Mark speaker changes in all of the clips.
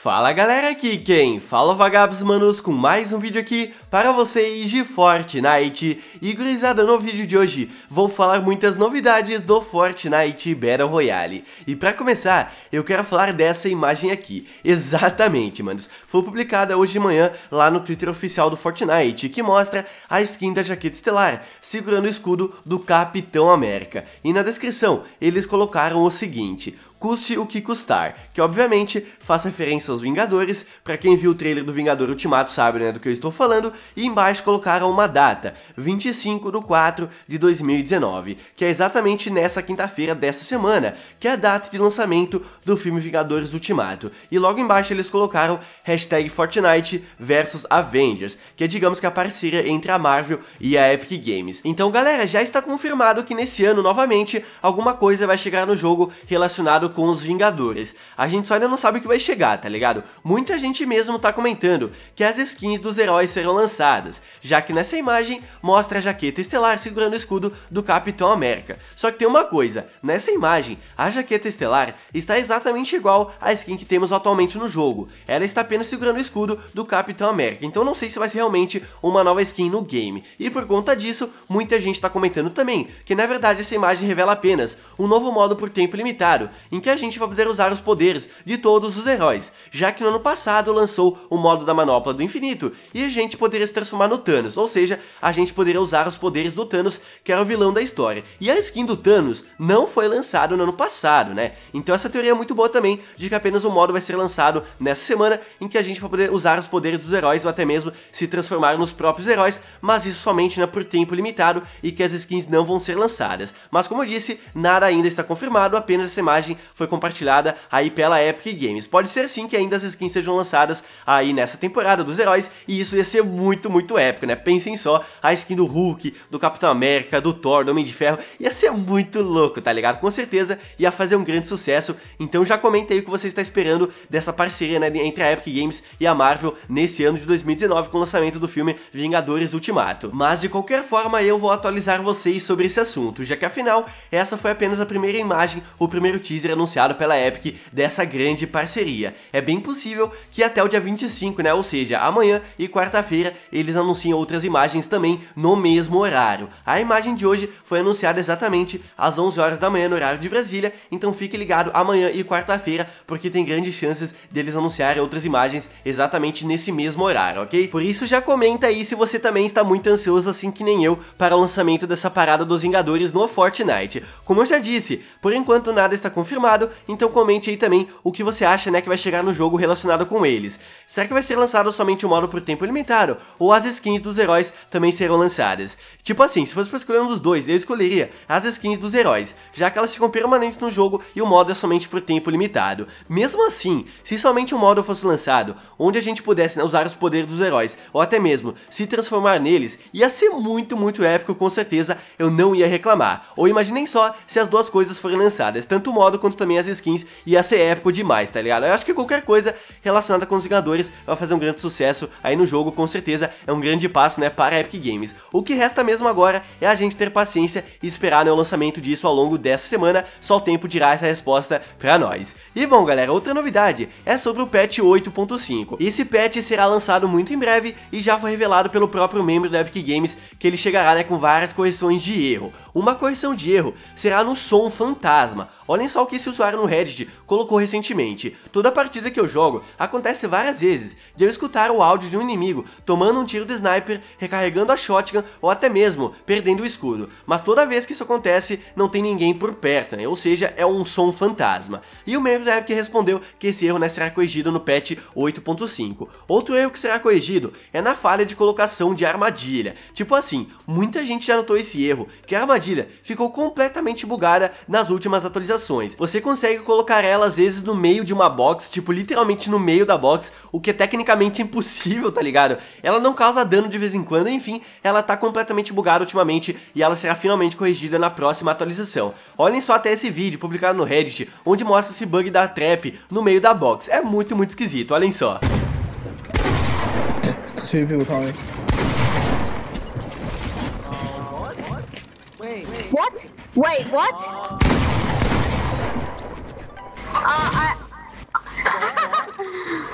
Speaker 1: Fala galera, aqui quem fala Vagabos Manos com mais um vídeo aqui para vocês de Fortnite E gurizada, no vídeo de hoje vou falar muitas novidades do Fortnite Battle Royale E para começar, eu quero falar dessa imagem aqui Exatamente, manos, foi publicada hoje de manhã lá no Twitter oficial do Fortnite Que mostra a skin da jaqueta estelar, segurando o escudo do Capitão América E na descrição, eles colocaram o seguinte custe o que custar, que obviamente faz referência aos Vingadores, para quem viu o trailer do Vingador Ultimato sabe né, do que eu estou falando, e embaixo colocaram uma data, 25 de 4 de 2019, que é exatamente nessa quinta-feira dessa semana, que é a data de lançamento do filme Vingadores Ultimato, e logo embaixo eles colocaram hashtag Fortnite versus Avengers, que é digamos que a parceria entre a Marvel e a Epic Games. Então galera, já está confirmado que nesse ano novamente alguma coisa vai chegar no jogo relacionado com os Vingadores. A gente só ainda não sabe o que vai chegar, tá ligado? Muita gente mesmo tá comentando que as skins dos heróis serão lançadas, já que nessa imagem mostra a jaqueta estelar segurando o escudo do Capitão América. Só que tem uma coisa, nessa imagem, a jaqueta estelar está exatamente igual à skin que temos atualmente no jogo. Ela está apenas segurando o escudo do Capitão América, então não sei se vai ser realmente uma nova skin no game. E por conta disso, muita gente tá comentando também que na verdade essa imagem revela apenas um novo modo por tempo limitado, em que a gente vai poder usar os poderes de todos os heróis, já que no ano passado lançou o modo da Manopla do Infinito, e a gente poderia se transformar no Thanos, ou seja, a gente poderia usar os poderes do Thanos, que era o vilão da história. E a skin do Thanos não foi lançada no ano passado, né? Então essa teoria é muito boa também, de que apenas o modo vai ser lançado nessa semana, em que a gente vai poder usar os poderes dos heróis, ou até mesmo se transformar nos próprios heróis, mas isso somente né, por tempo limitado, e que as skins não vão ser lançadas. Mas como eu disse, nada ainda está confirmado, apenas essa imagem foi compartilhada aí pela Epic Games. Pode ser sim que ainda as skins sejam lançadas aí nessa temporada dos heróis, e isso ia ser muito, muito épico, né? Pensem só, a skin do Hulk, do Capitão América, do Thor, do Homem de Ferro, ia ser muito louco, tá ligado? Com certeza ia fazer um grande sucesso, então já comenta aí o que você está esperando dessa parceria, né, entre a Epic Games e a Marvel nesse ano de 2019 com o lançamento do filme Vingadores Ultimato. Mas de qualquer forma, eu vou atualizar vocês sobre esse assunto, já que afinal, essa foi apenas a primeira imagem, o primeiro teaser né? anunciado pela Epic dessa grande parceria. É bem possível que até o dia 25, né, ou seja, amanhã e quarta-feira, eles anunciem outras imagens também no mesmo horário. A imagem de hoje foi anunciada exatamente às 11 horas da manhã no horário de Brasília, então fique ligado amanhã e quarta-feira, porque tem grandes chances deles anunciarem outras imagens exatamente nesse mesmo horário, ok? Por isso já comenta aí se você também está muito ansioso assim que nem eu para o lançamento dessa parada dos Vingadores no Fortnite. Como eu já disse, por enquanto nada está confirmado, confirmado, então comente aí também o que você acha né, que vai chegar no jogo relacionado com eles. Será que vai ser lançado somente o um modo por tempo limitado? Ou as skins dos heróis também serão lançadas? Tipo assim, se fosse pra escolher um dos dois, eu escolheria as skins dos heróis, já que elas ficam permanentes no jogo e o modo é somente por tempo limitado. Mesmo assim, se somente um modo fosse lançado, onde a gente pudesse né, usar os poderes dos heróis, ou até mesmo se transformar neles, ia ser muito, muito épico, com certeza eu não ia reclamar. Ou imaginem só se as duas coisas forem lançadas, tanto o modo quanto também as skins, ia ser épico demais, tá ligado? Eu acho que qualquer coisa relacionada com os Vingadores vai fazer um grande sucesso aí no jogo, com certeza é um grande passo, né, para a Epic Games. O que resta mesmo agora é a gente ter paciência e esperar né, o lançamento disso ao longo dessa semana, só o tempo dirá essa resposta pra nós. E bom, galera, outra novidade é sobre o patch 8.5. Esse patch será lançado muito em breve e já foi revelado pelo próprio membro da Epic Games que ele chegará né, com várias correções de erro. Uma correção de erro será no som fantasma. Olhem só o que esse usuário no Reddit colocou recentemente. Toda partida que eu jogo acontece várias vezes de eu escutar o áudio de um inimigo tomando um tiro de sniper, recarregando a shotgun ou até mesmo perdendo o escudo. Mas toda vez que isso acontece, não tem ninguém por perto, né? ou seja, é um som fantasma. E o membro da que respondeu que esse erro né, será corrigido no patch 8.5. Outro erro que será corrigido é na falha de colocação de armadilha. Tipo assim, muita gente já notou esse erro, que a armadilha armadilha ficou completamente bugada nas últimas atualizações. Você consegue colocar ela às vezes no meio de uma box, tipo literalmente no meio da box, o que é tecnicamente impossível, tá ligado? Ela não causa dano de vez em quando, enfim, ela tá completamente bugada ultimamente e ela será finalmente corrigida na próxima atualização. Olhem só até esse vídeo publicado no Reddit, onde mostra esse bug da trap no meio da box. É muito, muito esquisito, olhem só. É, tá What? Wait, what? Oh. Uh, I...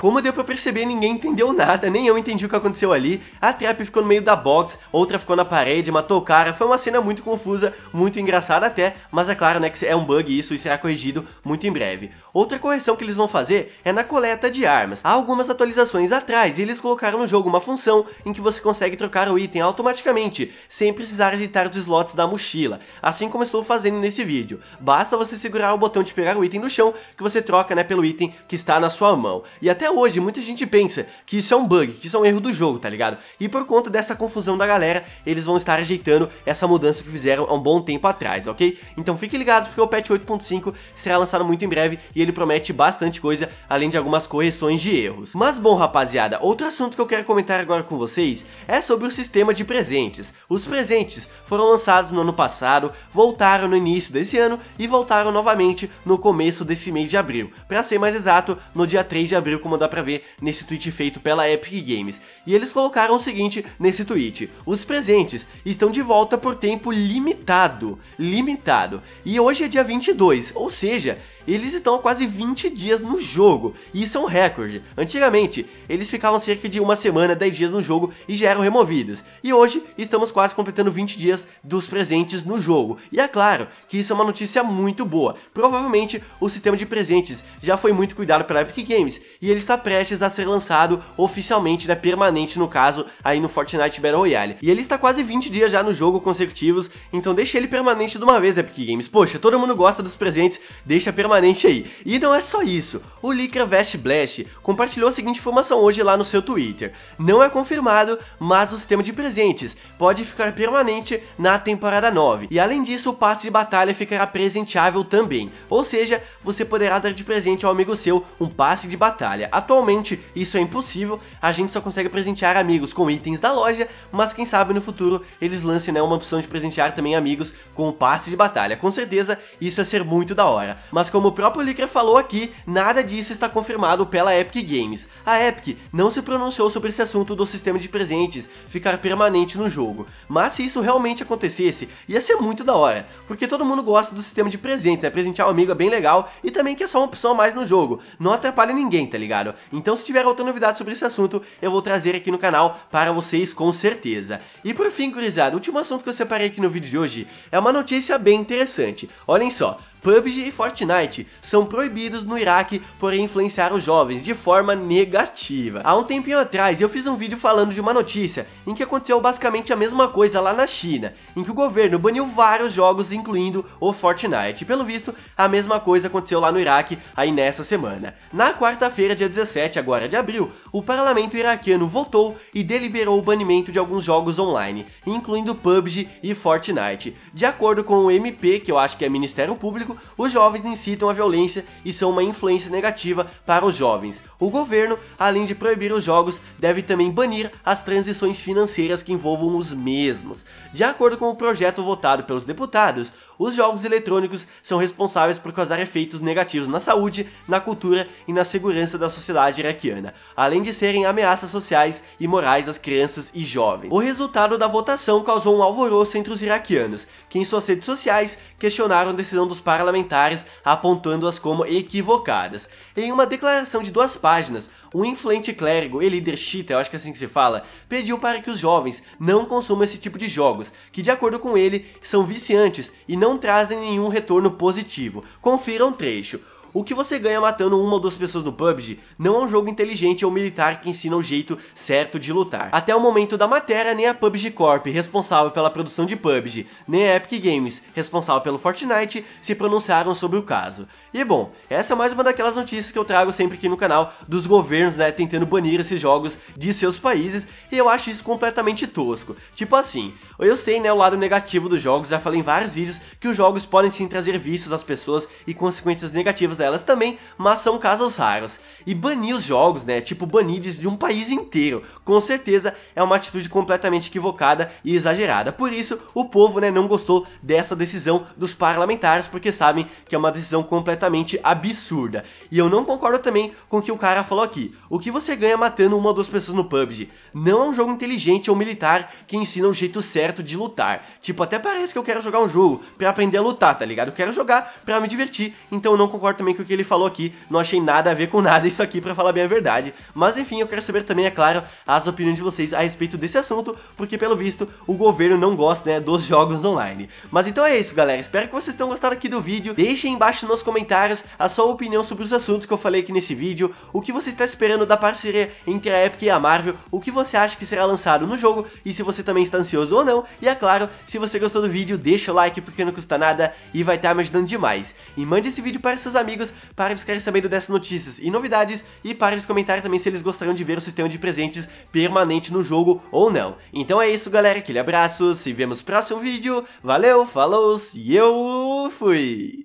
Speaker 1: Como deu pra perceber, ninguém entendeu nada, nem eu entendi o que aconteceu ali. A trap ficou no meio da box, outra ficou na parede, matou o cara. Foi uma cena muito confusa, muito engraçada até, mas é claro, né, que é um bug isso e será corrigido muito em breve. Outra correção que eles vão fazer é na coleta de armas. Há algumas atualizações atrás e eles colocaram no jogo uma função em que você consegue trocar o item automaticamente, sem precisar agitar os slots da mochila, assim como estou fazendo nesse vídeo. Basta você segurar o botão de pegar o item do chão, que você troca, né, pelo item que está na sua mão irmão. E até hoje, muita gente pensa que isso é um bug, que isso é um erro do jogo, tá ligado? E por conta dessa confusão da galera, eles vão estar ajeitando essa mudança que fizeram há um bom tempo atrás, ok? Então fiquem ligados porque o patch 8.5 será lançado muito em breve e ele promete bastante coisa, além de algumas correções de erros. Mas bom, rapaziada, outro assunto que eu quero comentar agora com vocês é sobre o sistema de presentes. Os presentes foram lançados no ano passado, voltaram no início desse ano e voltaram novamente no começo desse mês de abril. Para ser mais exato, no dia 3 de abril, como dá pra ver nesse tweet feito pela Epic Games. E eles colocaram o seguinte nesse tweet: Os presentes estão de volta por tempo limitado, limitado. E hoje é dia 22, ou seja, eles estão há quase 20 dias no jogo, e isso é um recorde. Antigamente, eles ficavam cerca de uma semana, 10 dias no jogo e já eram removidos, e hoje estamos quase completando 20 dias dos presentes no jogo. E é claro que isso é uma notícia muito boa, provavelmente o sistema de presentes já foi muito cuidado pela Epic Games, e ele está prestes a ser lançado oficialmente, né, permanente no caso, aí no Fortnite Battle Royale. E ele está quase 20 dias já no jogo consecutivos, então deixa ele permanente de uma vez, Epic Games. Poxa, todo mundo gosta dos presentes, deixa permanente permanente aí. E não é só isso, o Lycra Vest Blast compartilhou a seguinte informação hoje lá no seu Twitter. Não é confirmado, mas o sistema de presentes pode ficar permanente na temporada 9. E além disso, o passe de batalha ficará presenteável também. Ou seja, você poderá dar de presente ao amigo seu um passe de batalha. Atualmente, isso é impossível, a gente só consegue presentear amigos com itens da loja, mas quem sabe no futuro eles lancem né, uma opção de presentear também amigos com o passe de batalha. Com certeza, isso é ser muito da hora. Mas como como o próprio Licker falou aqui, nada disso está confirmado pela Epic Games. A Epic não se pronunciou sobre esse assunto do sistema de presentes ficar permanente no jogo, mas se isso realmente acontecesse, ia ser muito da hora, porque todo mundo gosta do sistema de presentes, né? Presentear o um amigo é bem legal e também que é só uma opção a mais no jogo, não atrapalha ninguém, tá ligado? Então se tiver outra novidade sobre esse assunto, eu vou trazer aqui no canal para vocês com certeza. E por fim, gurizada, o último assunto que eu separei aqui no vídeo de hoje é uma notícia bem interessante. Olhem só, PUBG e Fortnite são proibidos no Iraque por influenciar os jovens de forma negativa. Há um tempinho atrás eu fiz um vídeo falando de uma notícia em que aconteceu basicamente a mesma coisa lá na China, em que o governo baniu vários jogos, incluindo o Fortnite. pelo visto, a mesma coisa aconteceu lá no Iraque aí nessa semana. Na quarta-feira, dia 17 agora de abril, o parlamento iraquiano votou e deliberou o banimento de alguns jogos online, incluindo PUBG e Fortnite. De acordo com o MP, que eu acho que é Ministério Público, os jovens incitam a violência e são uma influência negativa para os jovens. O governo, além de proibir os jogos, deve também banir as transições financeiras que envolvam os mesmos. De acordo com o projeto votado pelos deputados, os jogos eletrônicos são responsáveis por causar efeitos negativos na saúde, na cultura e na segurança da sociedade iraquiana, além de serem ameaças sociais e morais às crianças e jovens. O resultado da votação causou um alvoroço entre os iraquianos, que em suas redes sociais questionaram a decisão dos parlamentares, apontando-as como equivocadas. Em uma declaração de duas páginas, um influente clérigo e líder chita, eu acho que é assim que se fala, pediu para que os jovens não consumam esse tipo de jogos, que de acordo com ele são viciantes e não trazem nenhum retorno positivo. Confira um trecho. O que você ganha matando uma ou duas pessoas no PUBG não é um jogo inteligente ou militar que ensina o jeito certo de lutar. Até o momento da matéria, nem a PUBG Corp, responsável pela produção de PUBG, nem a Epic Games, responsável pelo Fortnite, se pronunciaram sobre o caso. E bom, essa é mais uma daquelas notícias que eu trago sempre aqui no canal dos governos, né, tentando banir esses jogos de seus países, e eu acho isso completamente tosco. Tipo assim, eu sei, né, o lado negativo dos jogos, já falei em vários vídeos que os jogos podem sim trazer vícios às pessoas e consequências negativas elas também, mas são casos raros. E banir os jogos, né, tipo banir de um país inteiro, com certeza é uma atitude completamente equivocada e exagerada. Por isso, o povo, né, não gostou dessa decisão dos parlamentares, porque sabem que é uma decisão completamente absurda. E eu não concordo também com o que o cara falou aqui. O que você ganha matando uma ou duas pessoas no PUBG? Não é um jogo inteligente ou militar que ensina o jeito certo de lutar. Tipo, até parece que eu quero jogar um jogo para aprender a lutar, tá ligado? Eu quero jogar para me divertir, então eu não concordo também que o que ele falou aqui não achei nada a ver com nada isso aqui, para falar bem a verdade. Mas enfim, eu quero saber também, é claro, as opiniões de vocês a respeito desse assunto, porque pelo visto o governo não gosta, né, dos jogos online. Mas então é isso, galera. Espero que vocês tenham gostado aqui do vídeo. Deixem embaixo nos comentários a sua opinião sobre os assuntos que eu falei aqui nesse vídeo, o que você está esperando da parceria entre a Epic e a Marvel, o que você acha que será lançado no jogo e se você também está ansioso ou não. E é claro, se você gostou do vídeo, deixa o like porque não custa nada e vai estar me ajudando demais. E mande esse vídeo para seus amigos amigos para eles ficarem sabendo dessas notícias e novidades e para eles comentarem também se eles gostariam de ver o sistema de presentes permanente no jogo ou não. Então é isso galera, aquele abraço, se vemos no próximo vídeo, valeu, falou e eu fui!